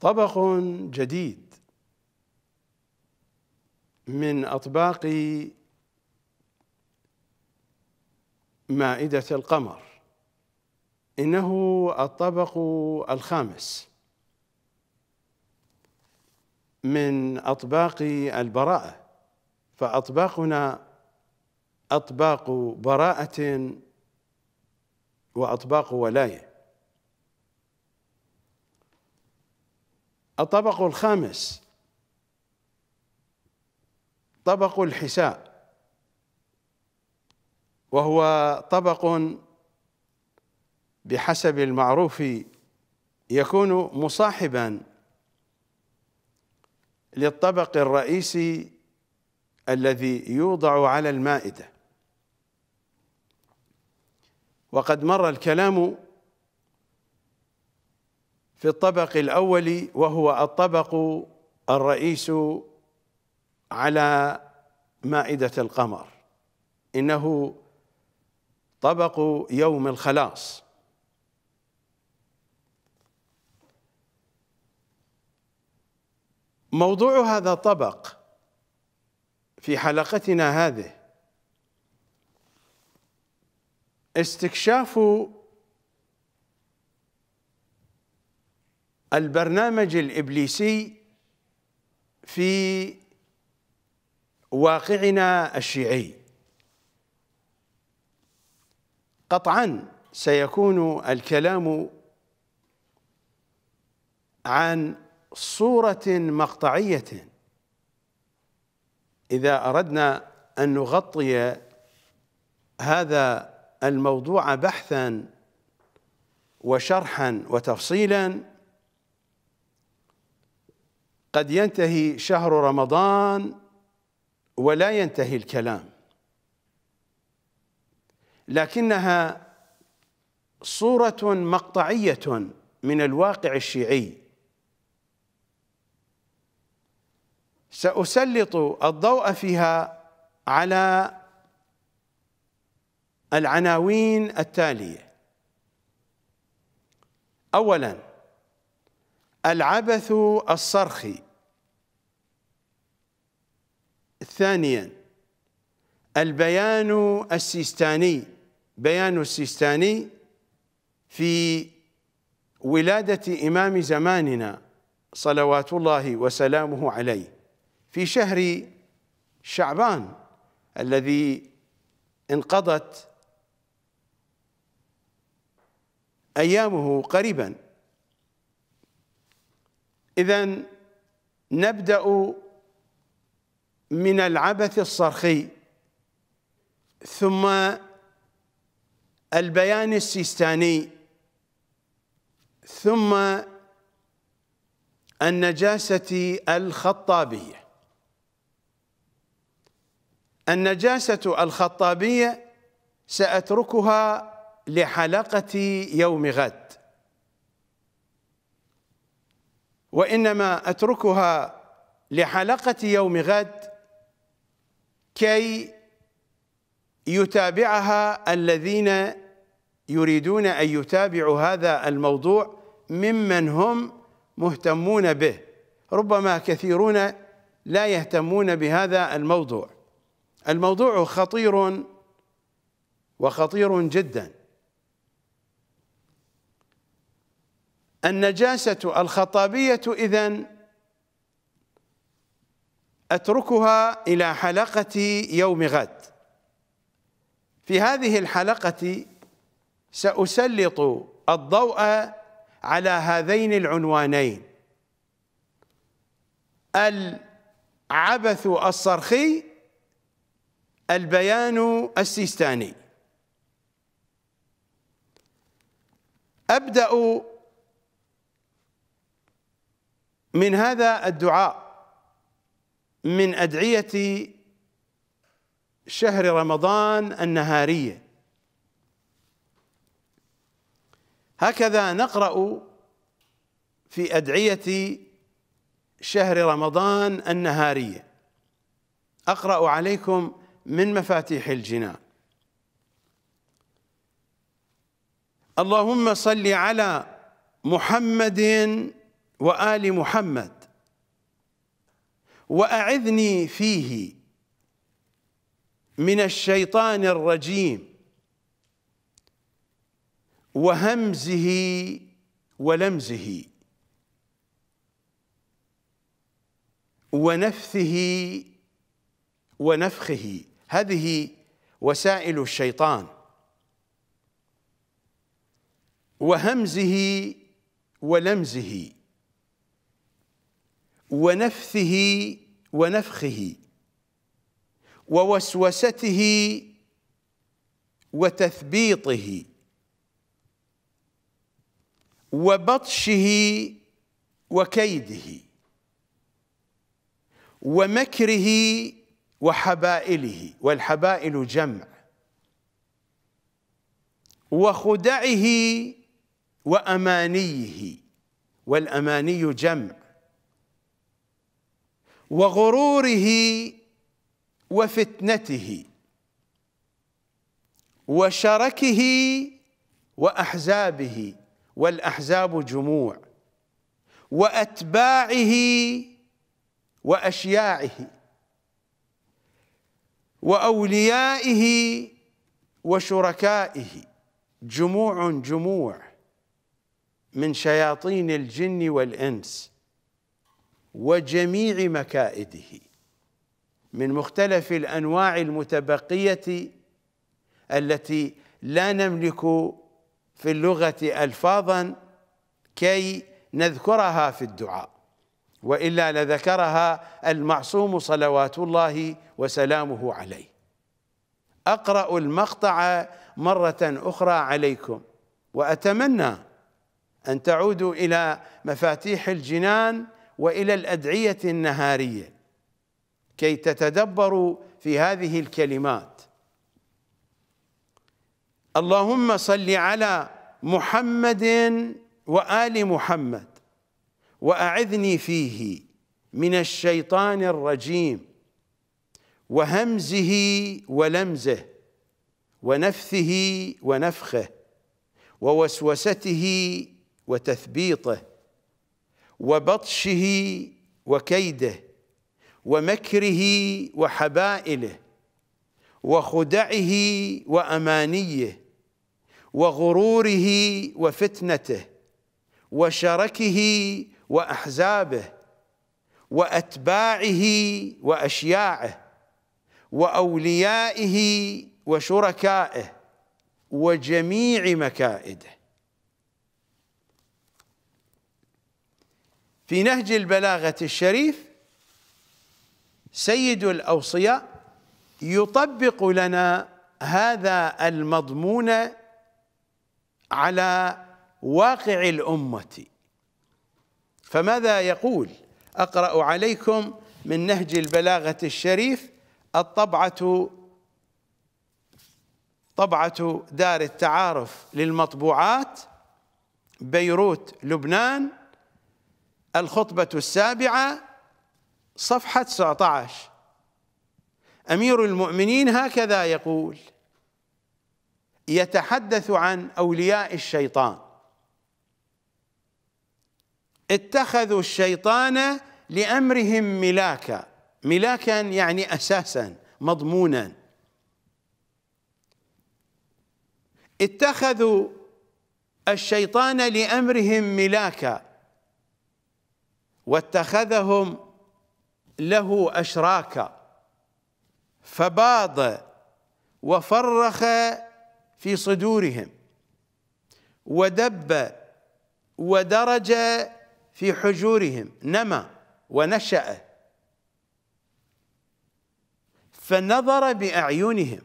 طبق جديد من اطباق مائده القمر انه الطبق الخامس من اطباق البراءه فاطباقنا اطباق براءه واطباق ولايه الطبق الخامس طبق الحساء وهو طبق بحسب المعروف يكون مصاحبا للطبق الرئيسي الذي يوضع على المائده وقد مر الكلام في الطبق الأول وهو الطبق الرئيس على مائدة القمر إنه طبق يوم الخلاص موضوع هذا الطبق في حلقتنا هذه استكشاف البرنامج الإبليسي في واقعنا الشيعي قطعا سيكون الكلام عن صورة مقطعية إذا أردنا أن نغطي هذا الموضوع بحثا وشرحا وتفصيلا قد ينتهي شهر رمضان ولا ينتهي الكلام لكنها صورة مقطعية من الواقع الشيعي سأسلط الضوء فيها على العناوين التالية أولا العبث الصرخي ثانيا البيان السيستاني بيان السيستاني في ولادة إمام زماننا صلوات الله وسلامه عليه في شهر شعبان الذي انقضت أيامه قريبا إذا نبدأ من العبث الصرخي ثم البيان السيستاني ثم النجاسة الخطابية النجاسة الخطابية سأتركها لحلقة يوم غد وإنما أتركها لحلقة يوم غد كي يتابعها الذين يريدون أن يتابعوا هذا الموضوع ممن هم مهتمون به ربما كثيرون لا يهتمون بهذا الموضوع الموضوع خطير وخطير جدا النجاسة الخطابية إذن أتركها إلى حلقة يوم غد في هذه الحلقة سأسلط الضوء على هذين العنوانين العبث الصرخي البيان السيستاني أبدأ من هذا الدعاء من ادعيه شهر رمضان النهاريه هكذا نقرا في ادعيه شهر رمضان النهاريه اقرا عليكم من مفاتيح الجنان اللهم صل على محمد وال محمد واعذني فيه من الشيطان الرجيم وهمزه ولمزه ونفثه ونفخه هذه وسائل الشيطان وهمزه ولمزه ونفثه ونفخه ووسوسته وتثبيطه وبطشه وكيده ومكره وحبائله والحبائل جمع وخدعه وأمانيه والأماني جمع وغروره وفتنته وشركه واحزابه والاحزاب جموع واتباعه واشياعه واوليائه وشركائه جموع جموع من شياطين الجن والانس وجميع مكائده من مختلف الانواع المتبقيه التي لا نملك في اللغه الفاظا كي نذكرها في الدعاء والا لذكرها المعصوم صلوات الله وسلامه عليه اقرا المقطع مره اخرى عليكم واتمنى ان تعودوا الى مفاتيح الجنان والى الادعيه النهاريه كي تتدبروا في هذه الكلمات اللهم صل على محمد وال محمد واعذني فيه من الشيطان الرجيم وهمزه ولمزه ونفثه ونفخه ووسوسته وتثبيطه وبطشه وكيده ومكره وحبائله وخدعه وامانيه وغروره وفتنته وشركه واحزابه واتباعه واشياعه واوليائه وشركائه وجميع مكائده في نهج البلاغة الشريف سيد الأوصياء يطبق لنا هذا المضمون على واقع الأمة فماذا يقول أقرأ عليكم من نهج البلاغة الشريف الطبعة طبعة دار التعارف للمطبوعات بيروت لبنان الخطبة السابعة صفحة 19 أمير المؤمنين هكذا يقول يتحدث عن أولياء الشيطان اتخذوا الشيطان لأمرهم ملاكا ملاكا يعني أساسا مضمونا اتخذوا الشيطان لأمرهم ملاكا واتخذهم له أشراكا فباض وفرخ في صدورهم ودب ودرج في حجورهم نما ونشأ فنظر بأعينهم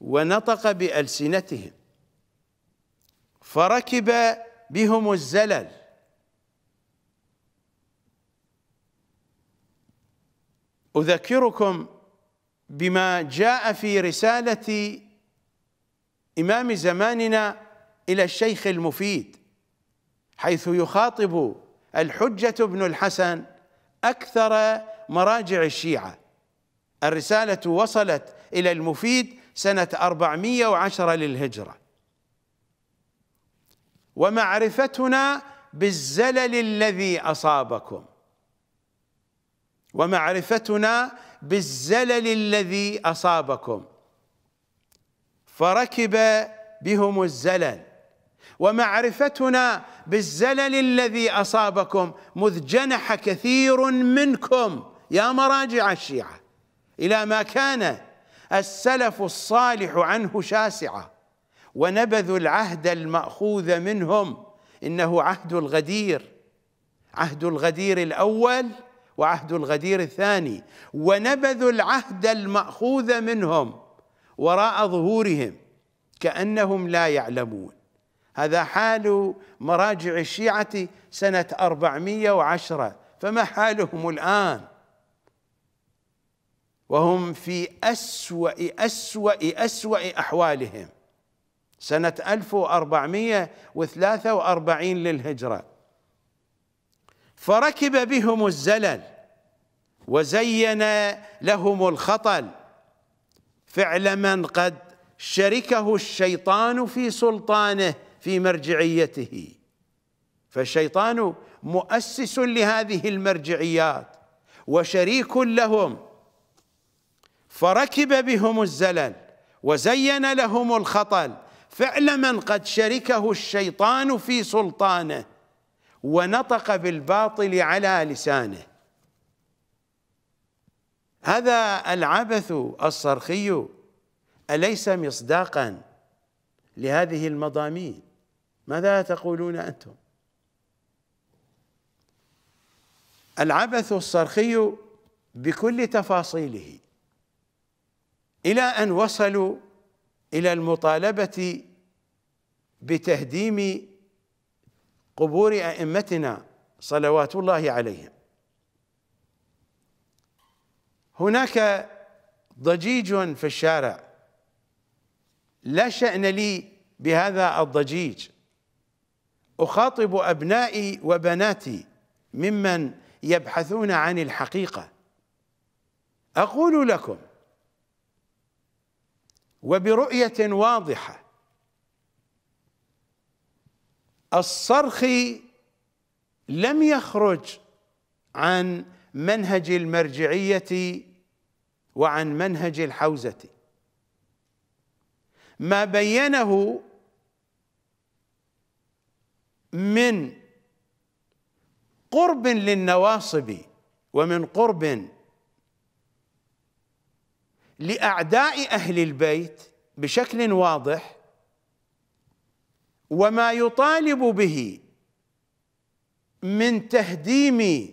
ونطق بألسنتهم فركب بهم الزلل اذكركم بما جاء في رساله امام زماننا الى الشيخ المفيد حيث يخاطب الحجه بن الحسن اكثر مراجع الشيعه الرساله وصلت الى المفيد سنه 410 للهجره ومعرفتنا بالزلل الذي اصابكم ومعرفتنا بالزلل الذي أصابكم فركب بهم الزلل ومعرفتنا بالزلل الذي أصابكم مذ جنح كثير منكم يا مراجع الشيعة إلى ما كان السلف الصالح عنه شاسعة ونبذوا العهد المأخوذ منهم إنه عهد الغدير عهد الغدير الأول وعهد الغدير الثاني ونبذوا العهد المأخوذ منهم وراء ظهورهم كأنهم لا يعلمون هذا حال مراجع الشيعة سنة 410 فما حالهم الآن وهم في أسوأ أسوأ أسوأ أحوالهم سنة 1443 للهجرة فركب بهم الزلل وزين لهم الخطل فعل من قد شركه الشيطان في سلطانه في مرجعيته فالشيطان مؤسس لهذه المرجعيات وشريك لهم فركب بهم الزلل وزين لهم الخطل فعل من قد شركه الشيطان في سلطانه ونطق بالباطل على لسانه هذا العبث الصرخي أليس مصداقا لهذه المضامين ماذا تقولون أنتم العبث الصرخي بكل تفاصيله إلى أن وصلوا إلى المطالبة بتهديم قبور أئمتنا صلوات الله عليهم هناك ضجيج في الشارع لا شأن لي بهذا الضجيج أخاطب أبنائي وبناتي ممن يبحثون عن الحقيقة أقول لكم وبرؤية واضحة الصرخ لم يخرج عن منهج المرجعية وعن منهج الحوزة ما بينه من قرب للنواصب ومن قرب لأعداء أهل البيت بشكل واضح وما يطالب به من تهديم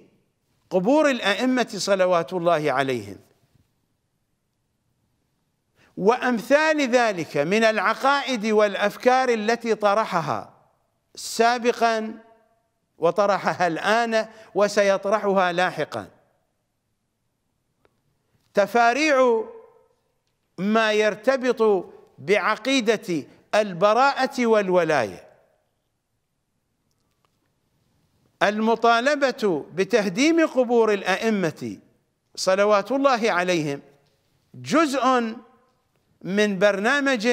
قبور الأئمة صلوات الله عليهم وأمثال ذلك من العقائد والأفكار التي طرحها سابقا وطرحها الآن وسيطرحها لاحقا تفاريع ما يرتبط بعقيدة البراءة والولاية المطالبة بتهديم قبور الأئمة صلوات الله عليهم جزء من برنامج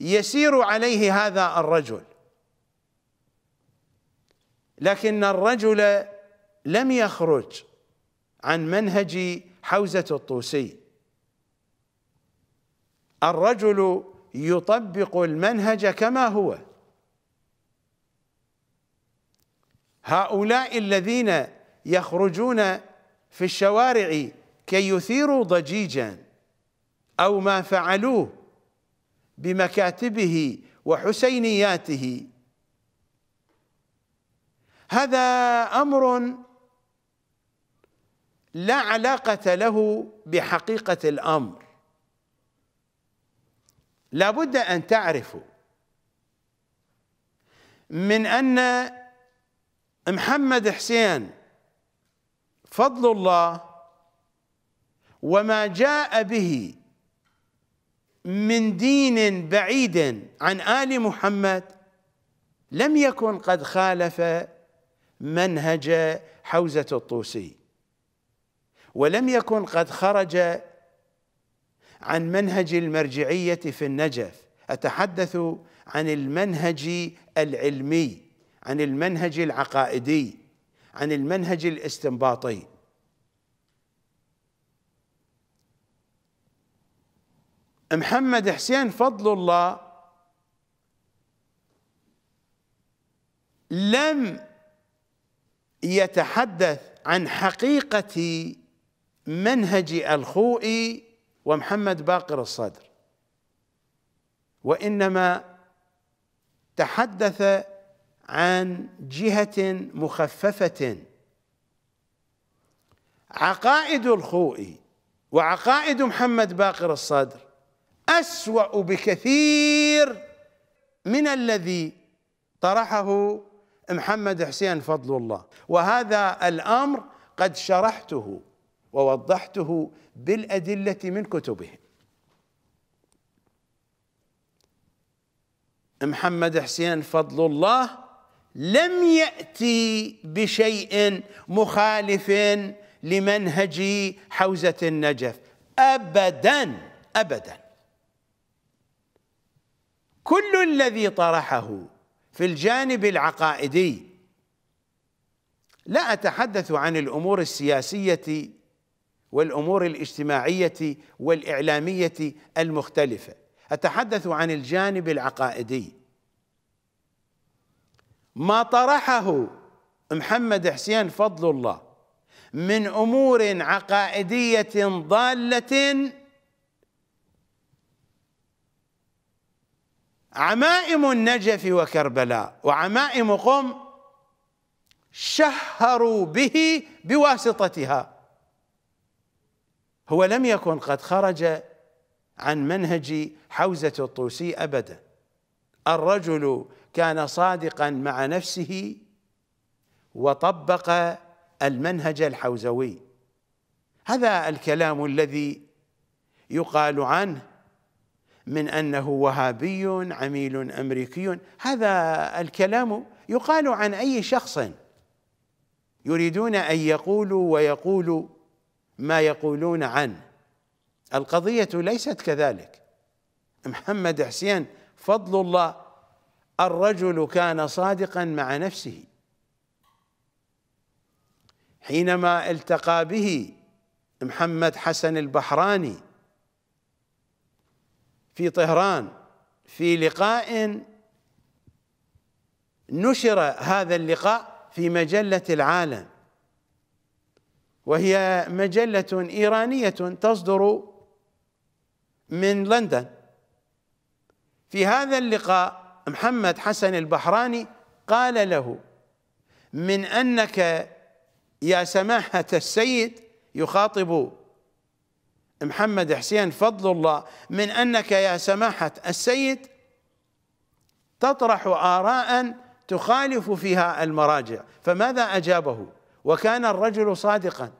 يسير عليه هذا الرجل لكن الرجل لم يخرج عن منهج حوزة الطوسي الرجل يطبق المنهج كما هو هؤلاء الذين يخرجون في الشوارع كي يثيروا ضجيجا أو ما فعلوه بمكاتبه وحسينياته هذا أمر لا علاقة له بحقيقة الأمر لا بد أن تعرفوا من أن محمد حسين فضل الله وما جاء به من دين بعيد عن آل محمد لم يكن قد خالف منهج حوزة الطوسي ولم يكن قد خرج عن منهج المرجعية في النجف أتحدث عن المنهج العلمي عن المنهج العقائدي عن المنهج الاستنباطي محمد حسين فضل الله لم يتحدث عن حقيقة منهج الخوئي ومحمد باقر الصدر وإنما تحدث عن جهة مخففة عقائد الخوئي وعقائد محمد باقر الصدر أسوأ بكثير من الذي طرحه محمد حسين فضل الله وهذا الأمر قد شرحته ووضحته بالأدلة من كتبه محمد حسين فضل الله لم يأتي بشيء مخالف لمنهج حوزة النجف أبدا أبدا كل الذي طرحه في الجانب العقائدي لا أتحدث عن الأمور السياسية والأمور الاجتماعية والإعلامية المختلفة أتحدث عن الجانب العقائدي ما طرحه محمد حسين فضل الله من أمور عقائدية ضالة عمائم النجف وكربلاء وعمائم قم شهروا به بواسطتها هو لم يكن قد خرج عن منهج حوزة الطوسي أبدا الرجل كان صادقا مع نفسه وطبق المنهج الحوزوي هذا الكلام الذي يقال عنه من انه وهابي عميل امريكي هذا الكلام يقال عن اي شخص يريدون ان يقولوا ويقولوا ما يقولون عنه القضيه ليست كذلك محمد حسين فضل الله الرجل كان صادقا مع نفسه حينما التقى به محمد حسن البحراني في طهران في لقاء نشر هذا اللقاء في مجلة العالم وهي مجلة إيرانية تصدر من لندن في هذا اللقاء محمد حسن البحراني قال له من أنك يا سماحة السيد يخاطب محمد حسين فضل الله من أنك يا سماحة السيد تطرح آراء تخالف فيها المراجع فماذا أجابه وكان الرجل صادقا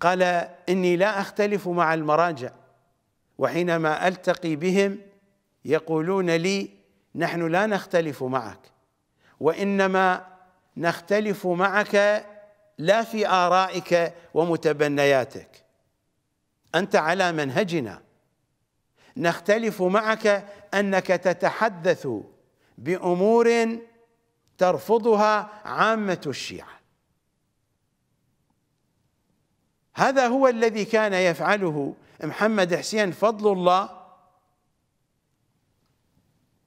قال إني لا أختلف مع المراجع وحينما ألتقي بهم يقولون لي نحن لا نختلف معك وإنما نختلف معك لا في آرائك ومتبنياتك أنت على منهجنا نختلف معك أنك تتحدث بأمور ترفضها عامة الشيعة هذا هو الذي كان يفعله محمد حسين فضل الله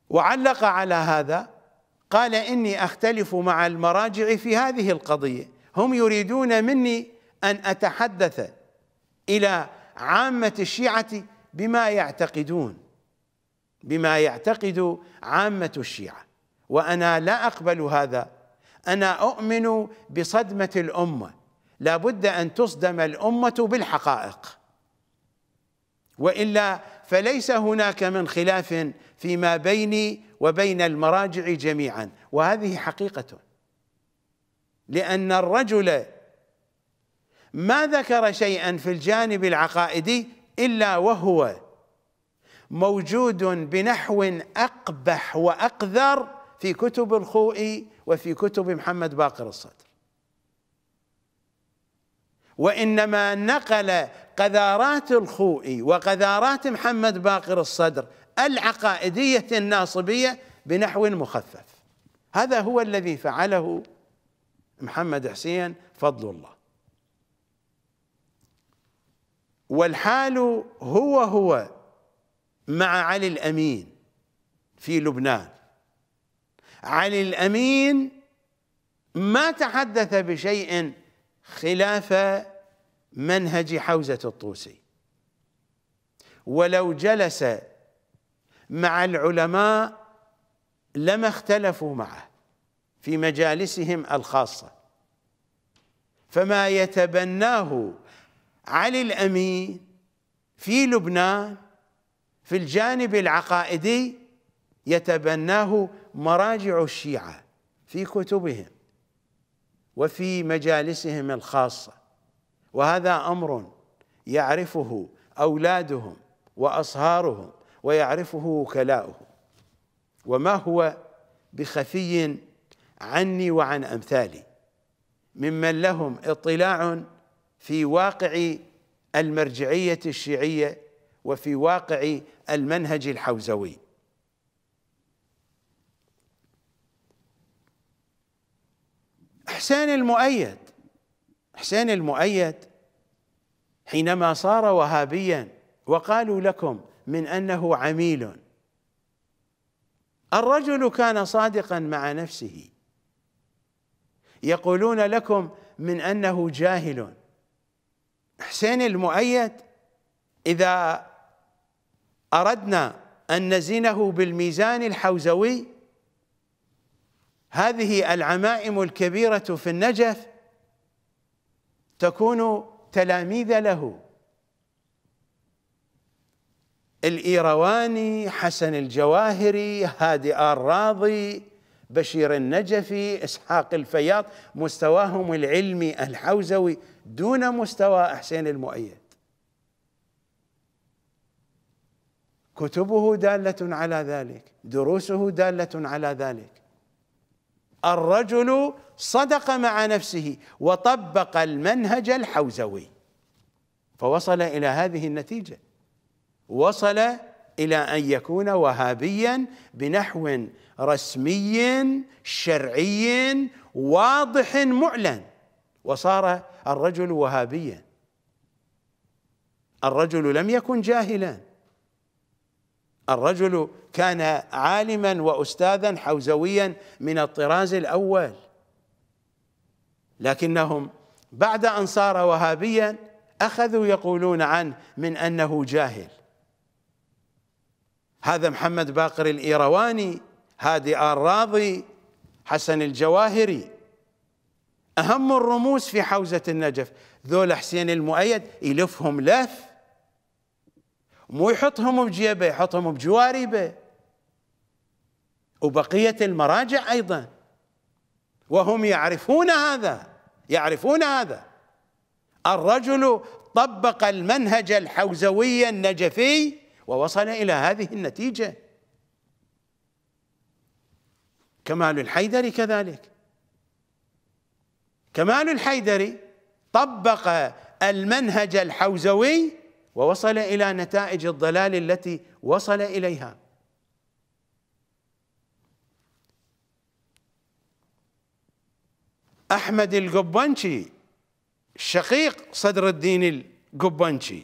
وعلق على هذا قال إني أختلف مع المراجع في هذه القضية هم يريدون مني أن أتحدث إلى عامة الشيعة بما يعتقدون بما يعتقد عامة الشيعة وأنا لا أقبل هذا أنا أؤمن بصدمة الأمة لابد أن تصدم الأمة بالحقائق وإلا فليس هناك من خلاف فيما بيني وبين المراجع جميعا وهذه حقيقة لأن الرجل ما ذكر شيئا في الجانب العقائدي إلا وهو موجود بنحو أقبح وأقذر في كتب الخوئي وفي كتب محمد باقر الصدر وإنما نقل قذارات الخوئي وقذارات محمد باقر الصدر العقائدية الناصبية بنحو مخفف هذا هو الذي فعله محمد حسين فضل الله والحال هو هو مع علي الأمين في لبنان علي الأمين ما تحدث بشيء خلاف منهج حوزة الطوسي ولو جلس مع العلماء لما اختلفوا معه في مجالسهم الخاصة فما يتبناه علي الامين في لبنان في الجانب العقائدي يتبناه مراجع الشيعه في كتبهم وفي مجالسهم الخاصه وهذا امر يعرفه اولادهم واصهارهم ويعرفه وكلاؤهم وما هو بخفي عني وعن امثالي ممن لهم اطلاع في واقع المرجعية الشيعية وفي واقع المنهج الحوزوي حسين المؤيد حسين المؤيد حينما صار وهابيا وقالوا لكم من انه عميل الرجل كان صادقا مع نفسه يقولون لكم من انه جاهل حسين المؤيد إذا أردنا أن نزنه بالميزان الحوزوي هذه العمائم الكبيرة في النجف تكون تلاميذ له الإيرواني حسن الجواهري هادي الراضي بشير النجفي إسحاق الفياض مستواهم العلمي الحوزوي دون مستوى حسين المؤيد كتبه دالة على ذلك دروسه دالة على ذلك الرجل صدق مع نفسه وطبق المنهج الحوزوي فوصل إلى هذه النتيجة وصل إلى أن يكون وهابيا بنحو رسمي شرعي واضح معلن وصار الرجل وهابيا الرجل لم يكن جاهلا الرجل كان عالما واستاذا حوزويا من الطراز الاول لكنهم بعد ان صار وهابيا اخذوا يقولون عنه من انه جاهل هذا محمد باقر الايرواني هادي الراضي حسن الجواهري أهم الرموز في حوزة النجف ذول حسين المؤيد يلفهم لف مو يحطهم بجيبه يحطهم بجواربه وبقية المراجع أيضا وهم يعرفون هذا يعرفون هذا الرجل طبق المنهج الحوزوي النجفي ووصل إلى هذه النتيجة كمال الحيدري كذلك كمال الحيدري طبق المنهج الحوزوي ووصل الى نتائج الضلال التي وصل اليها احمد القبنشي شقيق صدر الدين القبنشي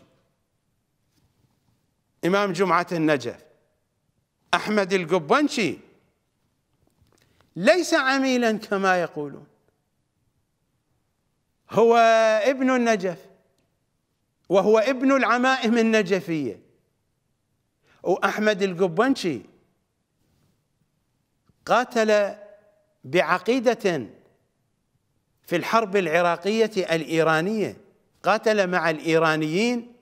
امام جمعه النجف احمد القبنشي ليس عميلا كما يقولون هو ابن النجف وهو ابن العمائم النجفية وأحمد القبنشي قاتل بعقيدة في الحرب العراقية الإيرانية قاتل مع الإيرانيين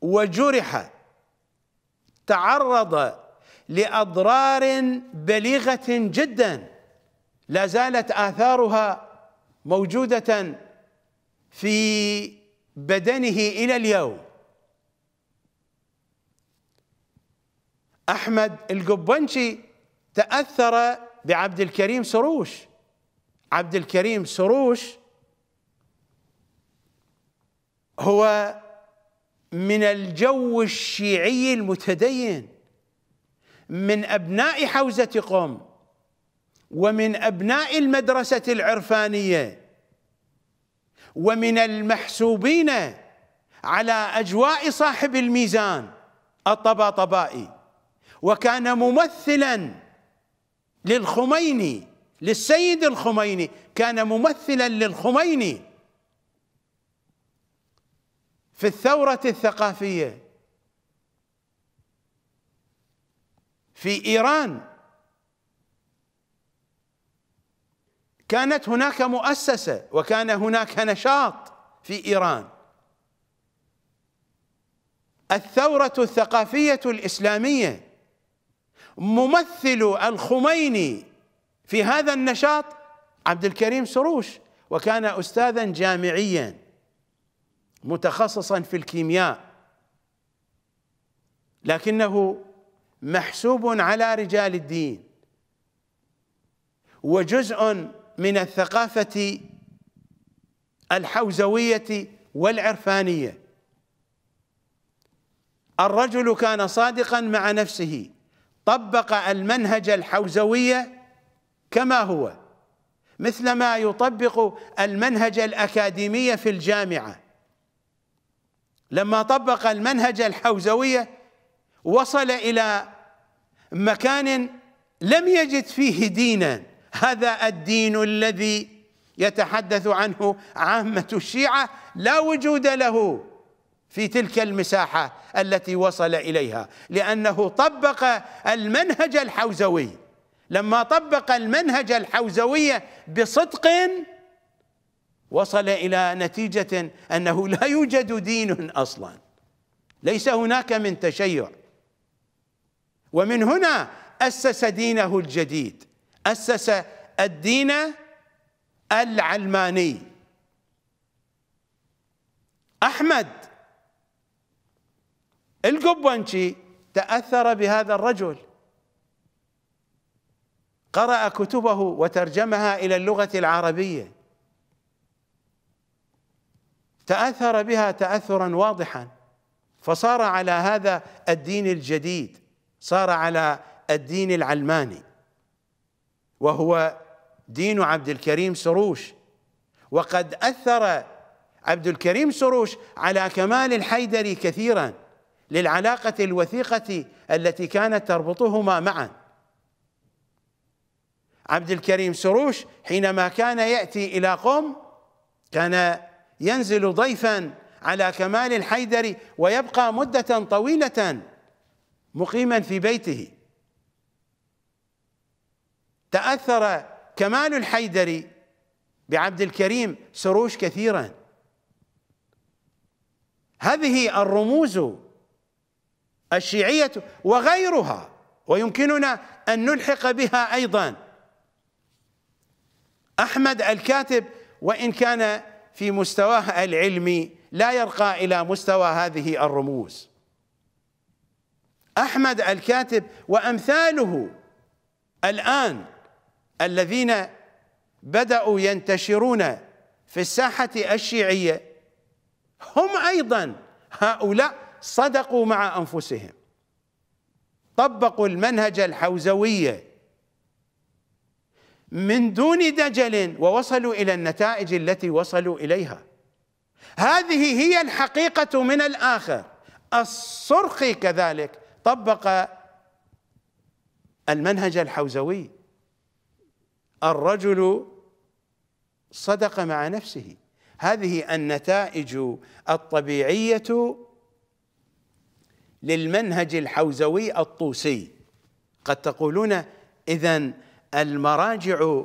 وجرح تعرض لأضرار بليغة جدا لا زالت آثارها موجودة في بدنه إلى اليوم أحمد القبنشي تأثر بعبد الكريم سروش عبد الكريم سروش هو من الجو الشيعي المتدين من أبناء حوزة قم ومن أبناء المدرسة العرفانية ومن المحسوبين على أجواء صاحب الميزان الطباطبائي وكان ممثلا للخميني للسيد الخميني كان ممثلا للخميني في الثورة الثقافية في إيران كانت هناك مؤسسة وكان هناك نشاط في إيران الثورة الثقافية الإسلامية ممثل الخميني في هذا النشاط عبد الكريم سروش وكان أستاذا جامعيا متخصصا في الكيمياء لكنه محسوب على رجال الدين وجزء من الثقافة الحوزوية والعرفانية الرجل كان صادقا مع نفسه طبق المنهج الحوزوية كما هو مثل ما يطبق المنهج الأكاديمي في الجامعة لما طبق المنهج الحوزوية وصل إلى مكان لم يجد فيه ديناً هذا الدين الذي يتحدث عنه عامة الشيعة لا وجود له في تلك المساحة التي وصل إليها لأنه طبق المنهج الحوزوي لما طبق المنهج الحوزوي بصدق وصل إلى نتيجة أنه لا يوجد دين أصلا ليس هناك من تشيع ومن هنا أسس دينه الجديد أسس الدين العلماني أحمد القبنشي تأثر بهذا الرجل قرأ كتبه وترجمها إلى اللغة العربية تأثر بها تأثرا واضحا فصار على هذا الدين الجديد صار على الدين العلماني وهو دين عبد الكريم سروش وقد أثر عبد الكريم سروش على كمال الحيدري كثيرا للعلاقة الوثيقة التي كانت تربطهما معا عبد الكريم سروش حينما كان يأتي إلى قم كان ينزل ضيفا على كمال الحيدري ويبقى مدة طويلة مقيما في بيته تأثر كمال الحيدري بعبد الكريم سروش كثيرا هذه الرموز الشيعية وغيرها ويمكننا أن نلحق بها أيضا أحمد الكاتب وإن كان في مستواه العلمي لا يرقى إلى مستوى هذه الرموز أحمد الكاتب وأمثاله الآن الذين بدأوا ينتشرون في الساحة الشيعية هم أيضا هؤلاء صدقوا مع أنفسهم طبقوا المنهج الحوزوية من دون دجل ووصلوا إلى النتائج التي وصلوا إليها هذه هي الحقيقة من الآخر الصرخي كذلك طبق المنهج الحوزوي الرجل صدق مع نفسه هذه النتائج الطبيعية للمنهج الحوزوي الطوسي قد تقولون إذا المراجع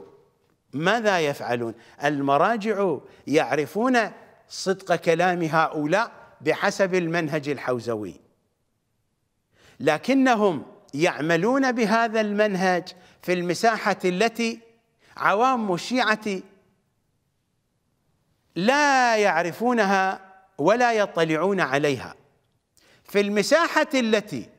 ماذا يفعلون المراجع يعرفون صدق كلام هؤلاء بحسب المنهج الحوزوي لكنهم يعملون بهذا المنهج في المساحة التي عوام الشيعة لا يعرفونها ولا يطلعون عليها في المساحة التي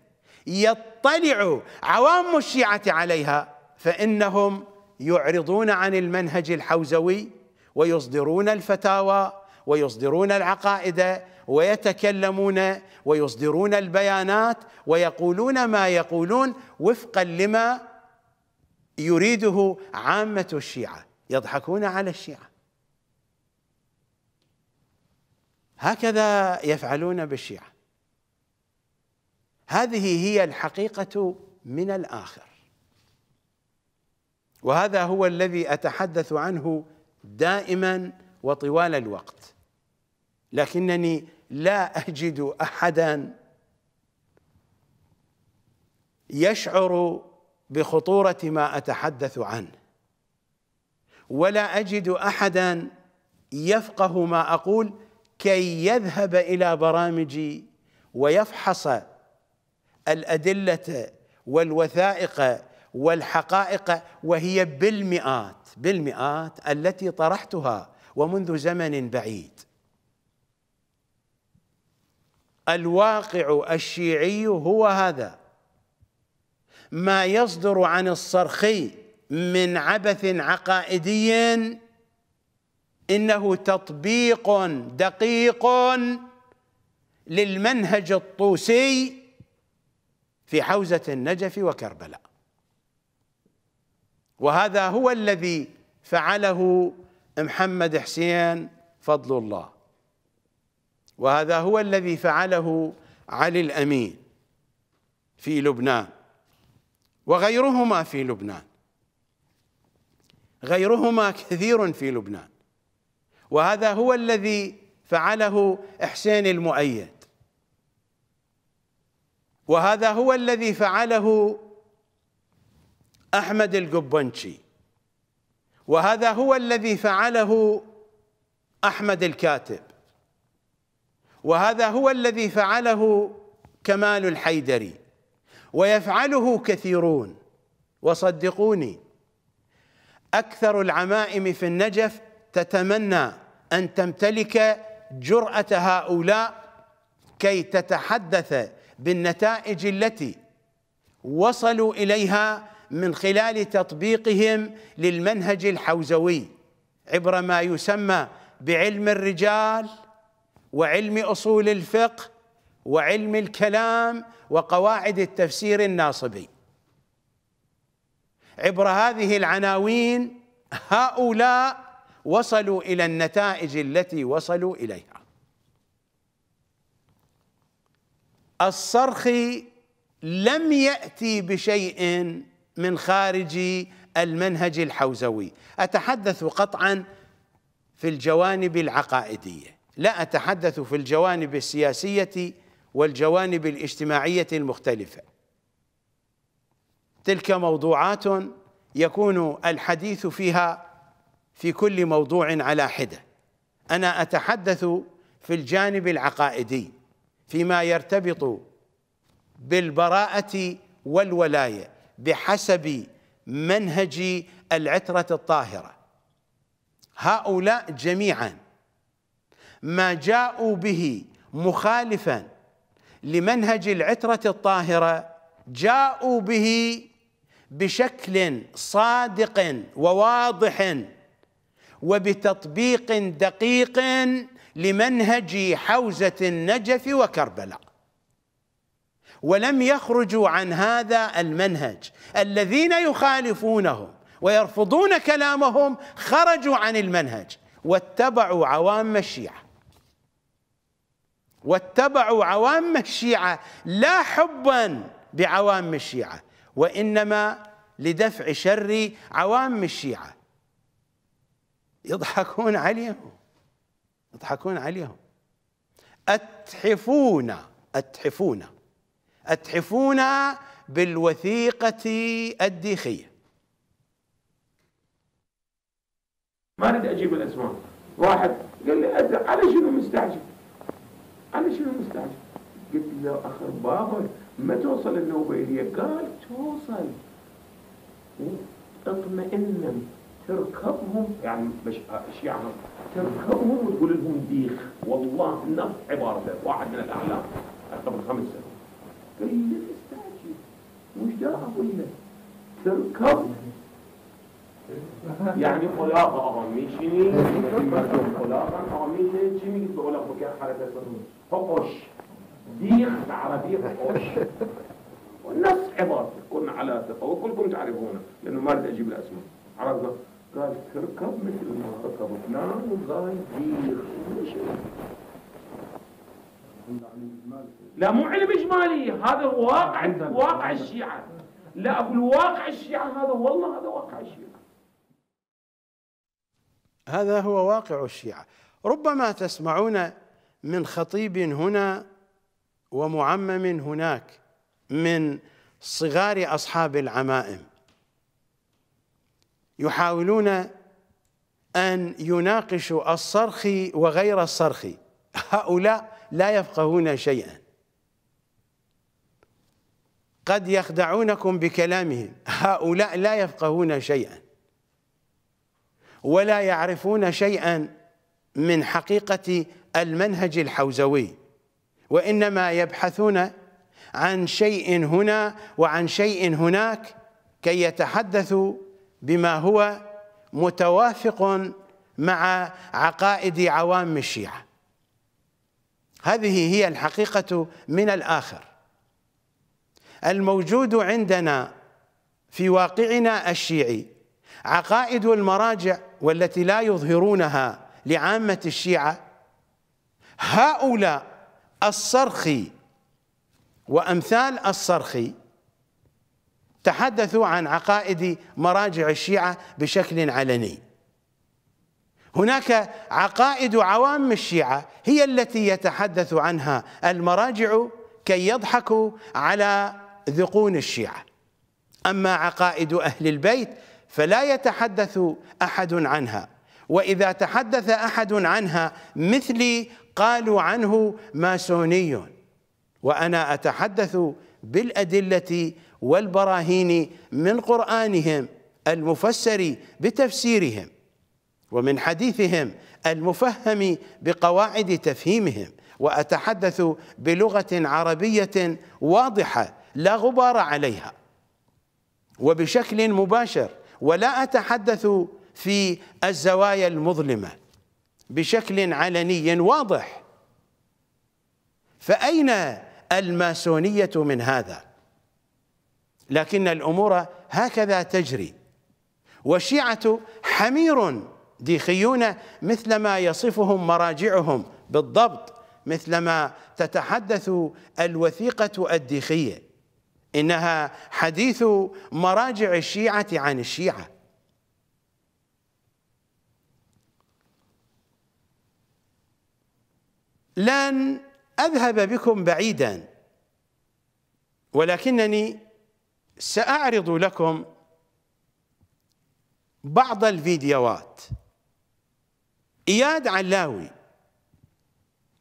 يطلع عوام الشيعة عليها فإنهم يعرضون عن المنهج الحوزوي ويصدرون الفتاوى ويصدرون العقائد ويتكلمون ويصدرون البيانات ويقولون ما يقولون وفقا لما يريده عامة الشيعة يضحكون على الشيعة هكذا يفعلون بالشيعة هذه هي الحقيقة من الآخر وهذا هو الذي أتحدث عنه دائما وطوال الوقت لكنني لا أجد أحدا يشعر بخطوره ما اتحدث عنه ولا اجد احدا يفقه ما اقول كي يذهب الى برامجي ويفحص الادله والوثائق والحقائق وهي بالمئات بالمئات التي طرحتها ومنذ زمن بعيد الواقع الشيعي هو هذا ما يصدر عن الصرخي من عبث عقائدي انه تطبيق دقيق للمنهج الطوسي في حوزه النجف وكربلاء وهذا هو الذي فعله محمد حسين فضل الله وهذا هو الذي فعله علي الامين في لبنان وغيرهما في لبنان غيرهما كثير في لبنان وهذا هو الذي فعله حسين المؤيد وهذا هو الذي فعله احمد القبنشي وهذا هو الذي فعله احمد الكاتب وهذا هو الذي فعله كمال الحيدري ويفعله كثيرون وصدقوني اكثر العمائم في النجف تتمنى ان تمتلك جراه هؤلاء كي تتحدث بالنتائج التي وصلوا اليها من خلال تطبيقهم للمنهج الحوزوي عبر ما يسمى بعلم الرجال وعلم اصول الفقه وعلم الكلام وقواعد التفسير الناصبي عبر هذه العناوين هؤلاء وصلوا الى النتائج التي وصلوا اليها الصرخي لم ياتي بشيء من خارج المنهج الحوزوي اتحدث قطعا في الجوانب العقائديه لا اتحدث في الجوانب السياسيه والجوانب الاجتماعية المختلفة تلك موضوعات يكون الحديث فيها في كل موضوع على حدة أنا أتحدث في الجانب العقائدي فيما يرتبط بالبراءة والولاية بحسب منهج العترة الطاهرة هؤلاء جميعا ما جاءوا به مخالفا لمنهج العترة الطاهرة جاءوا به بشكل صادق وواضح وبتطبيق دقيق لمنهج حوزة النجف وكربلاء ولم يخرجوا عن هذا المنهج الذين يخالفونهم ويرفضون كلامهم خرجوا عن المنهج واتبعوا عوام الشيعه واتبعوا عوام الشيعة لا حبا بعوام الشيعة وإنما لدفع شر عوام الشيعة يضحكون عليهم يضحكون عليهم أتحفون أتحفون أتحفون بالوثيقة الديخية ما اريد اجيب الاسماء واحد قال لي على شنو مستعجل انا شنو مستعجل؟ قلت له اخر بابا ما توصل النوبه الي قال توصل اطمئنا تركبهم يعني مش يعني تركبهم وتقول لهم ديخ والله نفس عبارته واحد من الاعلام قبل خمس سنوات قال لي مستعجل وش دا اقول لك تركبهم یعنی خلاق آقا میشینی مردم خلاقا آقا میشینی چی میگید به اولا بکر حرکت کنید حقش ديخ بالعربية حقش والناس عبارة كنا على ثقة وكلكم تعرفونه لأنه ما أريد أجيب الأسماء عرفنا قال تركب مثل ما ركب فلان وقال ديخ لا مو علم إجمالي هذا واقع واقع الشيعة لا أقول واقع الشيعة هذا والله هذا واقع الشيعة هذا هو واقع الشيعة ربما تسمعون من خطيب هنا ومعمم هناك من صغار أصحاب العمائم يحاولون أن يناقشوا الصرخي وغير الصرخي هؤلاء لا يفقهون شيئا قد يخدعونكم بكلامهم هؤلاء لا يفقهون شيئا ولا يعرفون شيئا من حقيقة المنهج الحوزوي وإنما يبحثون عن شيء هنا وعن شيء هناك كي يتحدثوا بما هو متوافق مع عقائد عوام الشيعة هذه هي الحقيقة من الآخر الموجود عندنا في واقعنا الشيعي عقائد المراجع والتي لا يظهرونها لعامة الشيعة هؤلاء الصرخي وأمثال الصرخي تحدثوا عن عقائد مراجع الشيعة بشكل علني هناك عقائد عوام الشيعة هي التي يتحدث عنها المراجع كي يضحكوا على ذقون الشيعة أما عقائد أهل البيت فلا يتحدث احد عنها واذا تحدث احد عنها مثلي قالوا عنه ماسوني وانا اتحدث بالادله والبراهين من قرانهم المفسر بتفسيرهم ومن حديثهم المفهم بقواعد تفهيمهم واتحدث بلغه عربيه واضحه لا غبار عليها وبشكل مباشر ولا أتحدث في الزوايا المظلمة بشكل علني واضح فأين الماسونية من هذا لكن الأمور هكذا تجري والشيعة حمير ديخيون مثل ما يصفهم مراجعهم بالضبط مثل ما تتحدث الوثيقة الديخية إنها حديث مراجع الشيعة عن الشيعة لن أذهب بكم بعيدا ولكنني سأعرض لكم بعض الفيديوهات إياد علاوي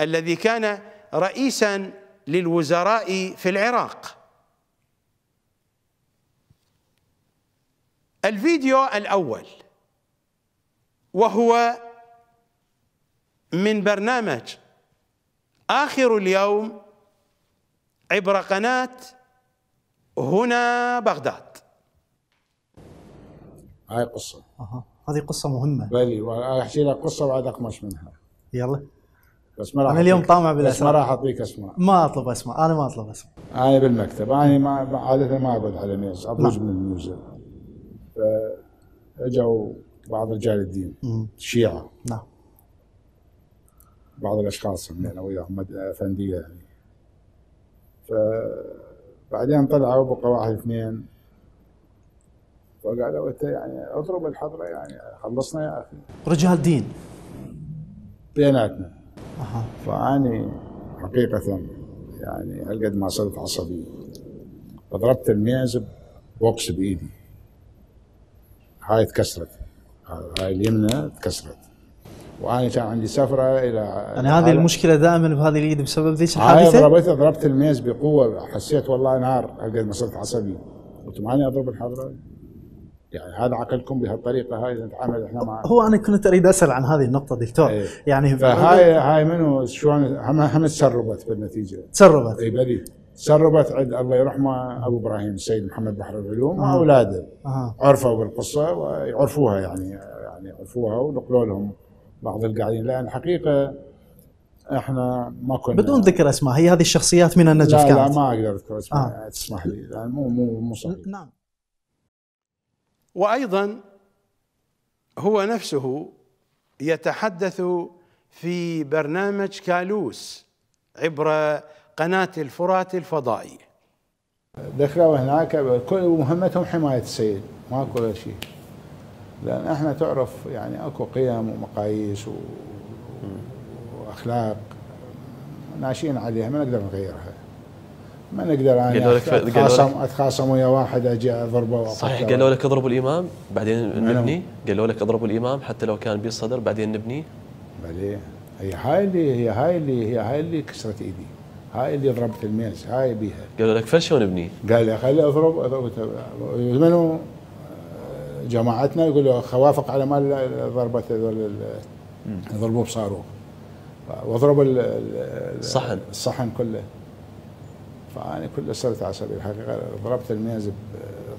الذي كان رئيسا للوزراء في العراق الفيديو الأول وهو من برنامج آخر اليوم عبر قناة هنا بغداد هاي قصة أه. هذه قصة مهمة بلي وأحكي لك قصة بعد أقمش منها يلا بس ما راح انا اليوم طامع بالاسماء بس ما راح اعطيك اسماء ما اطلب اسماء انا ما اطلب اسماء انا بالمكتب انا ما عاده ما اقعد على ميز ابوز نعم. من الميوزك اجوا بعض رجال الدين شيعه نعم بعض الاشخاص هم انا وياهم افنديه يعني فبعدين طلعوا بقى واحد اثنين فقالوا انت يعني اضرب الحضره يعني خلصنا يا اخي رجال دين بيناتنا اها فاني حقيقه يعني هالقد ما صرت عصبي فضربت الميز بوكس بايدي هاي تكسرت هاي اليمنى تكسرت وانا كان عندي سفره الى يعني هذه المشكله دائما بهذه اليد بسبب ذيك الحادثه؟ هاي ضربت ضربت الميز بقوه حسيت والله نار قد ما صرت عصبي قلت ماني اضرب الحضره يعني هذا عقلكم بهالطريقه هاي نتعامل احنا مع هو انا كنت اريد اسال عن هذه النقطه دكتور ايه. يعني فهاي هاي منو شلون هم هم تسربت بالنتيجه تسربت اي بديل سربت عند الله يرحمه ابو ابراهيم السيد محمد بحر العلوم آه. واولاده آه. عرفوا بالقصه ويعرفوها يعني يعني عرفوها ونقلوا لهم بعض القاعدين لان الحقيقه احنا ما كنا بدون ذكر اسماء هي هذه الشخصيات من النجف لا كانت لا ما اقدر اذكر اسماء آه. تسمح لي لأن مو مو مو صحيح نعم وايضا هو نفسه يتحدث في برنامج كالوس عبر قناة الفرات الفضائية دخلوا هناك كل مهمتهم حماية ما ماكو شيء لأن احنا تعرف يعني اكو قيم ومقاييس واخلاق ناشئين عليها ما نقدر نغيرها ما نقدر يعني انا اتخاصم اتخاصم ويا واحد اجي اضربه صحيح قالوا لك اضربوا الامام بعدين نبني قالوا لك اضربوا الامام حتى لو كان بالصدر بعدين نبني بعدين هي هاي اللي هي هاي اللي هي هاي اللي كسرت ايدي هاي اللي ضربت الميس هاي بيها قالوا لك شلون ابني؟ قال لي خلي اضرب اضرب منو آه، جماعتنا يقولوا خوافق على مال ضربت هذول ضربوه بصاروخ واضرب الصحن الصحن كله فانا كله صرت عصبي الحقيقه ضربت الميز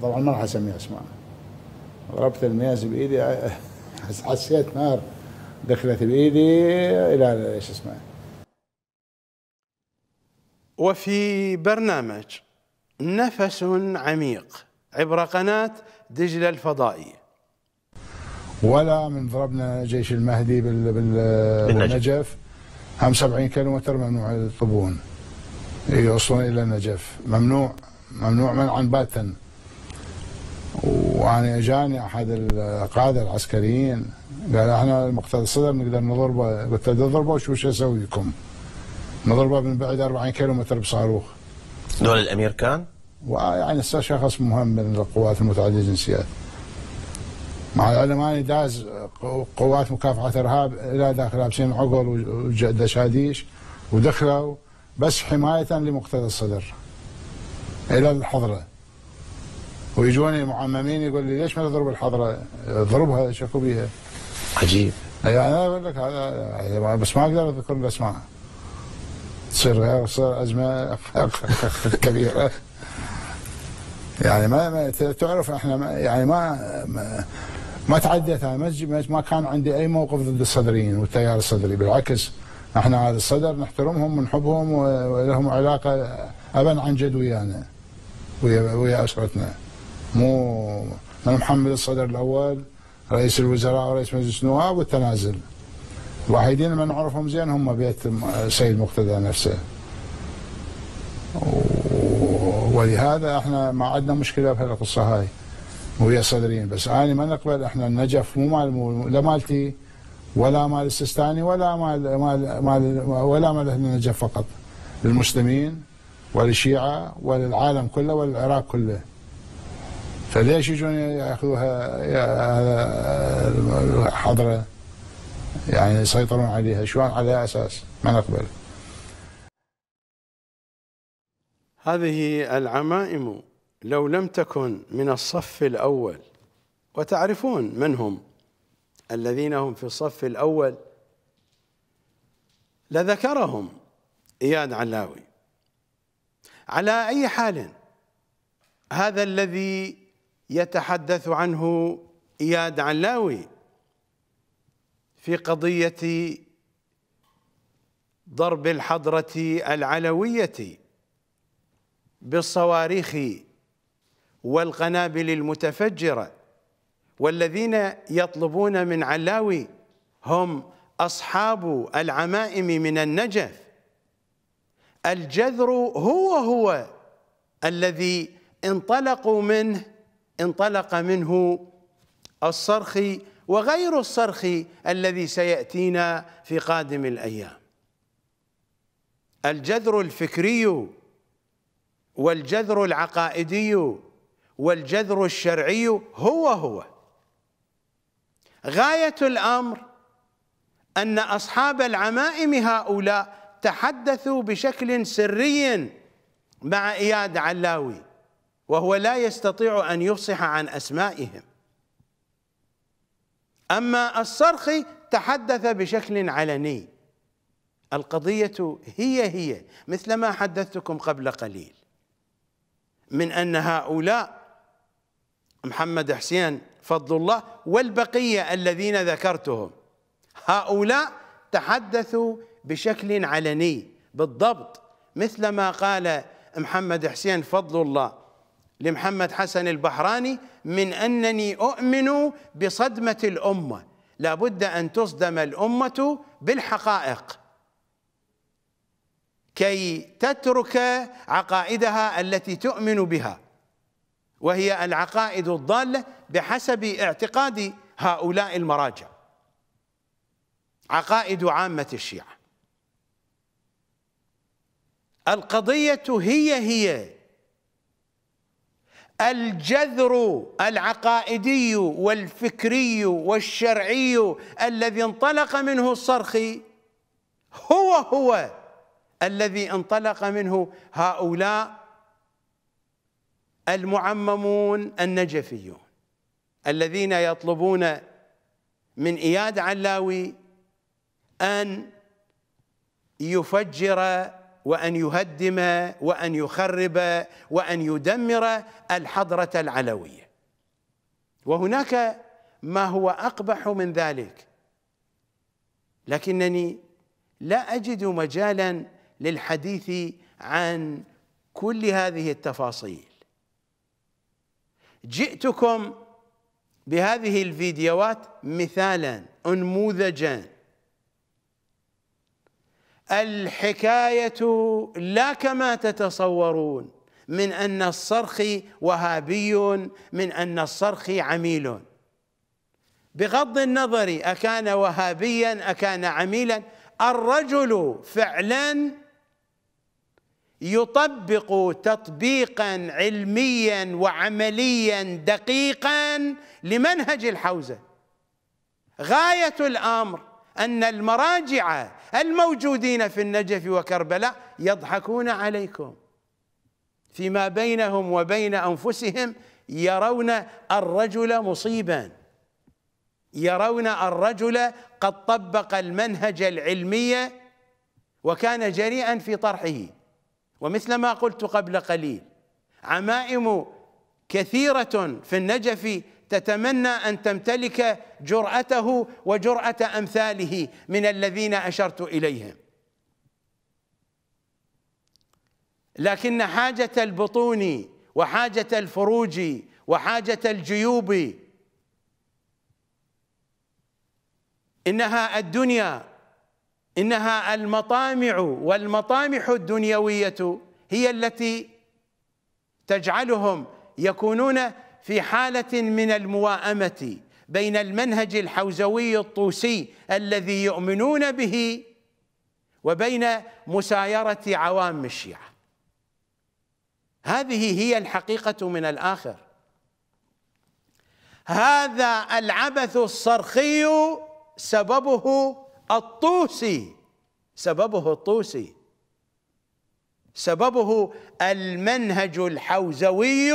طبعا ما راح اسمي اسماء ضربت الميز بايدي حسيت نار دخلت بايدي الى ايش اسمه وفي برنامج نفس عميق عبر قناة دجلة الفضائية ولا من ضربنا جيش المهدي بالنجف هم 70 كيلومتر ممنوع يطبون يوصلون الى النجف ممنوع ممنوع منعا باتا وانا اجاني احد القاده العسكريين قال احنا المقتدى الصدر نقدر نضربه قلت له ضربه وشو شو اسوي لكم؟ نضربه من بعد 40 كيلو متر بصاروخ دول الامير كان؟ ويعني شخص مهم من القوات المتعدده الجنسيات مع العلم اني داز قوات مكافحه ارهاب الى داخل لابسين عقل ودشاديش ودخلوا بس حمايه لمقتدى الصدر الى الحضره ويجوني معممين يقول لي ليش ما تضرب الحضره؟ اضربها شكوا بيها عجيب يعني انا اقول لك هذا بس ما اقدر اذكر الاسماء تصير صار أزمة كبيرة يعني ما, ما تعرف احنا ما يعني ما ما, ما تعدت انا ما كان عندي اي موقف ضد الصدريين والتيار الصدري بالعكس احنا على الصدر نحترمهم ونحبهم ولهم علاقه ابا عن جد ويانا ويا ويا اسرتنا مو من محمد الصدر الاول رئيس الوزراء ورئيس مجلس النواب والتنازل الوحيدين اللي ما نعرفهم زين هم بيت السيد مقتدى نفسه ولهذا احنا ما عندنا مشكله بهالقصه هاي ويا صدرين بس انا ما نقبل احنا النجف مو مال لا مالتي ولا مال السيستاني ولا مال مال مال ولا مال اهل النجف فقط للمسلمين وللشيعه وللعالم كله وللعراق كله فليش يجون ياخذوها يا الحضره يعني يسيطرون عليها شو على أساس ما نقبل هذه العمائم لو لم تكن من الصف الأول وتعرفون من هم الذين هم في الصف الأول لذكرهم إياد علاوي على أي حال هذا الذي يتحدث عنه إياد علاوي في قضية ضرب الحضرة العلوية بالصواريخ والقنابل المتفجرة والذين يطلبون من علاوي هم أصحاب العمائم من النجف الجذر هو هو الذي انطلقوا منه انطلق منه الصرخ وغير الصرخ الذي سيأتينا في قادم الأيام الجذر الفكري والجذر العقائدي والجذر الشرعي هو هو غاية الأمر أن أصحاب العمائم هؤلاء تحدثوا بشكل سري مع إياد علاوي وهو لا يستطيع أن يفصح عن أسمائهم أما الصرخي تحدث بشكل علني القضية هي هي مثل ما حدثتكم قبل قليل من أن هؤلاء محمد حسين فضل الله والبقية الذين ذكرتهم هؤلاء تحدثوا بشكل علني بالضبط مثل ما قال محمد حسين فضل الله لمحمد حسن البحراني من أنني أؤمن بصدمة الأمة لابد أن تصدم الأمة بالحقائق كي تترك عقائدها التي تؤمن بها وهي العقائد الضالة بحسب اعتقاد هؤلاء المراجع عقائد عامة الشيعة القضية هي هي الجذر العقائدي والفكري والشرعي الذي انطلق منه الصرخي هو هو الذي انطلق منه هؤلاء المعممون النجفيون الذين يطلبون من اياد علاوي ان يفجر وأن يهدم وأن يخرب وأن يدمر الحضرة العلوية وهناك ما هو أقبح من ذلك لكنني لا أجد مجالا للحديث عن كل هذه التفاصيل جئتكم بهذه الفيديوهات مثالا انموذجا الحكاية لا كما تتصورون من أن الصرخ وهابي من أن الصرخ عميل بغض النظر أكان وهابيا أكان عميلا الرجل فعلا يطبق تطبيقا علميا وعمليا دقيقا لمنهج الحوزة غاية الأمر أن المراجع الموجودين في النجف وكربلاء يضحكون عليكم فيما بينهم وبين أنفسهم يرون الرجل مصيبا يرون الرجل قد طبق المنهج العلمي وكان جريئا في طرحه ومثل ما قلت قبل قليل عمائم كثيرة في النجف تتمنى ان تمتلك جرأته وجرأة امثاله من الذين اشرت اليهم لكن حاجة البطون وحاجة الفروج وحاجة الجيوب انها الدنيا انها المطامع والمطامح الدنيويه هي التي تجعلهم يكونون في حالة من المواءمة بين المنهج الحوزوي الطوسي الذي يؤمنون به وبين مسايرة عوام الشيعة هذه هي الحقيقة من الآخر هذا العبث الصرخي سببه الطوسي سببه الطوسي سببه المنهج الحوزوي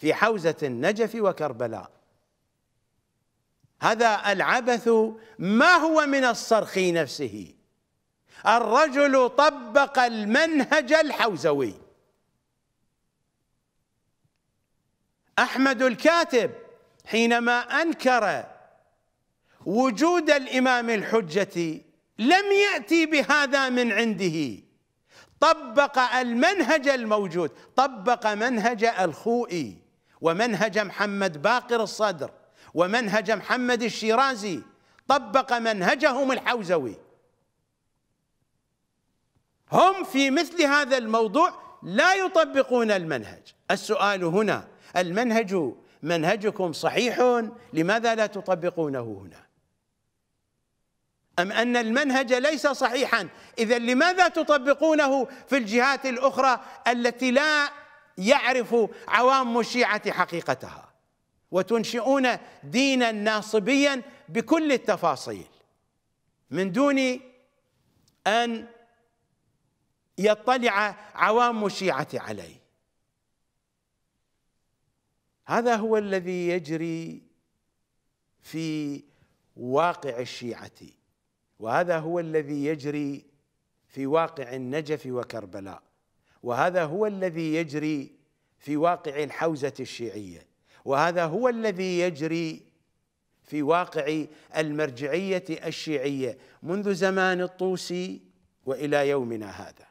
في حوزة النجف وكربلاء هذا العبث ما هو من الصرخ نفسه الرجل طبق المنهج الحوزوي أحمد الكاتب حينما أنكر وجود الإمام الحجة لم يأتي بهذا من عنده طبق المنهج الموجود طبق منهج الخوئي ومنهج محمد باقر الصدر ومنهج محمد الشيرازي طبق منهجهم الحوزوي هم في مثل هذا الموضوع لا يطبقون المنهج السؤال هنا المنهج منهجكم صحيح لماذا لا تطبقونه هنا أم أن المنهج ليس صحيحا إذا لماذا تطبقونه في الجهات الأخرى التي لا يعرف عوام الشيعة حقيقتها وتنشئون دينا ناصبيا بكل التفاصيل من دون أن يطلع عوام الشيعة عليه هذا هو الذي يجري في واقع الشيعة وهذا هو الذي يجري في واقع النجف وكربلاء وهذا هو الذي يجري في واقع الحوزة الشيعية وهذا هو الذي يجري في واقع المرجعية الشيعية منذ زمان الطوسي وإلى يومنا هذا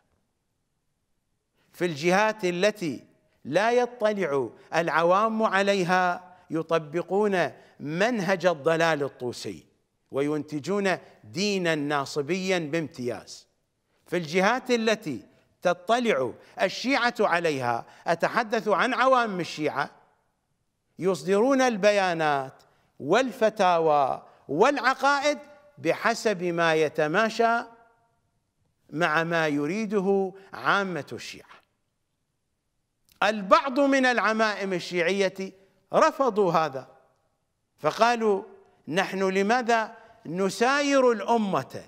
في الجهات التي لا يطلع العوام عليها يطبقون منهج الضلال الطوسي وينتجون دينا ناصبيا بامتياز في الجهات التي تطلع الشيعة عليها أتحدث عن عوام الشيعة يصدرون البيانات والفتاوى والعقائد بحسب ما يتماشى مع ما يريده عامة الشيعة البعض من العمائم الشيعية رفضوا هذا فقالوا نحن لماذا نساير الأمة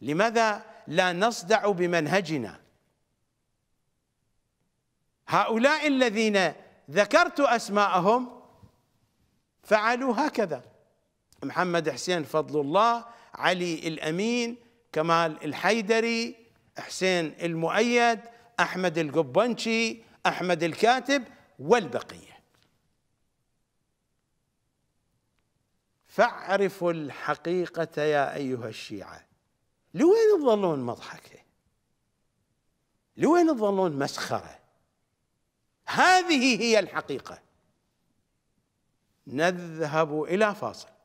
لماذا لا نصدع بمنهجنا هؤلاء الذين ذكرت أسماءهم فعلوا هكذا محمد حسين فضل الله علي الأمين كمال الحيدري حسين المؤيد أحمد القبنشي أحمد الكاتب والبقية فاعرفوا الحقيقة يا أيها الشيعة لوين تظلون مضحكه؟ لوين تظلون مسخره؟ هذه هي الحقيقه نذهب الى فاصل